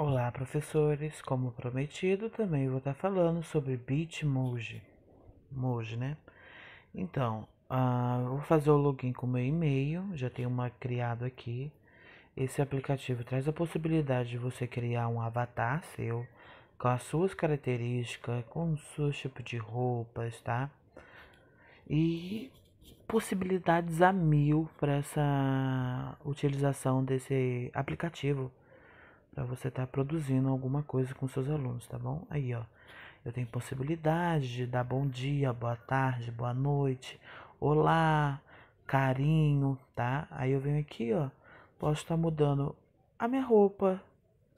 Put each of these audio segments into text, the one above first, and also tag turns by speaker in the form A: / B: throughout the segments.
A: Olá, professores! Como prometido, também vou estar falando sobre Bitmoji. Moji, né? Então, uh, vou fazer o login com meu e-mail, já tenho uma criado aqui. Esse aplicativo traz a possibilidade de você criar um avatar seu, com as suas características, com o seu tipo de roupas, tá? E possibilidades a mil para essa utilização desse aplicativo para tá, você estar tá produzindo alguma coisa com seus alunos, tá bom? Aí, ó, eu tenho possibilidade de dar bom dia, boa tarde, boa noite, olá, carinho, tá? Aí eu venho aqui, ó, posso estar tá mudando a minha roupa,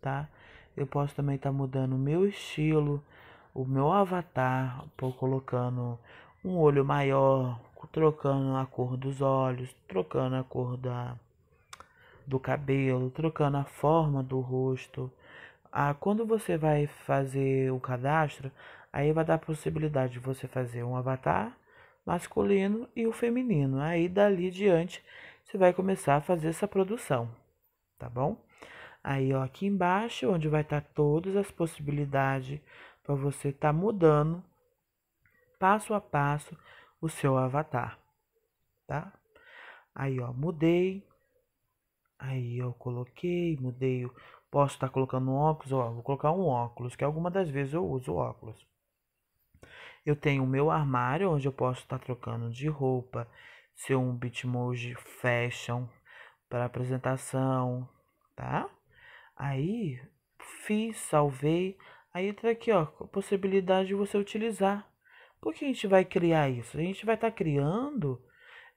A: tá? Eu posso também estar tá mudando o meu estilo, o meu avatar, por colocando um olho maior, trocando a cor dos olhos, trocando a cor da do cabelo, trocando a forma do rosto. Ah, quando você vai fazer o cadastro, aí vai dar a possibilidade de você fazer um avatar masculino e o feminino. Aí dali diante você vai começar a fazer essa produção, tá bom? Aí ó, aqui embaixo é onde vai estar tá todas as possibilidades para você estar tá mudando passo a passo o seu avatar, tá? Aí ó, mudei, Aí eu coloquei, mudei. Posso estar colocando um óculos, ó, vou colocar um óculos, que alguma das vezes eu uso óculos. Eu tenho o meu armário, onde eu posso estar trocando de roupa, ser um Bitmoji fashion para apresentação, tá? Aí fiz, salvei. Aí entra tá aqui, ó, a possibilidade de você utilizar. Por que a gente vai criar isso? A gente vai estar criando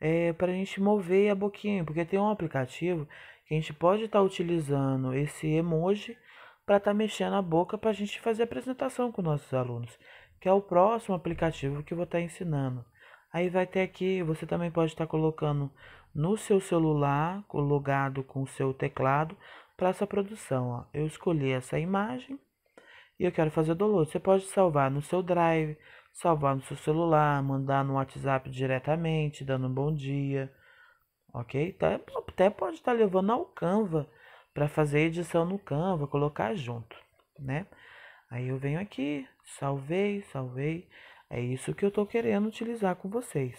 A: é, eh, para a gente mover a boquinha, porque tem um aplicativo que a gente pode estar tá utilizando esse emoji para estar tá mexendo a boca para a gente fazer a apresentação com nossos alunos, que é o próximo aplicativo que eu vou estar tá ensinando. Aí vai ter aqui, você também pode estar tá colocando no seu celular, logado com o seu teclado, para essa produção. Ó. Eu escolhi essa imagem e eu quero fazer o download. Você pode salvar no seu drive, salvar no seu celular, mandar no WhatsApp diretamente, dando um bom dia, ok? Tá, até pode estar tá levando ao Canva para fazer edição no Canva, colocar junto, né? Aí eu venho aqui, salvei, salvei. É isso que eu estou querendo utilizar com vocês,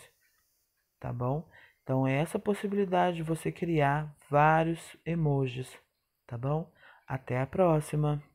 A: tá bom? Então, é essa possibilidade de você criar vários emojis, tá bom? Até a próxima!